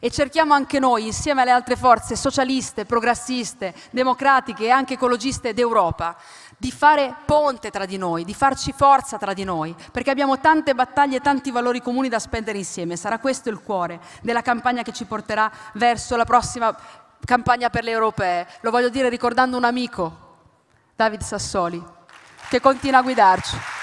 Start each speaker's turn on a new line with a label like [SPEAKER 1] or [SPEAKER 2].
[SPEAKER 1] e cerchiamo anche noi, insieme alle altre forze socialiste, progressiste, democratiche e anche ecologiste d'Europa, di fare ponte tra di noi, di farci forza tra di noi, perché abbiamo tante battaglie e tanti valori comuni da spendere insieme. Sarà questo il cuore della campagna che ci porterà verso la prossima campagna per le europee. Lo voglio dire ricordando un amico, David Sassoli, che continua a guidarci.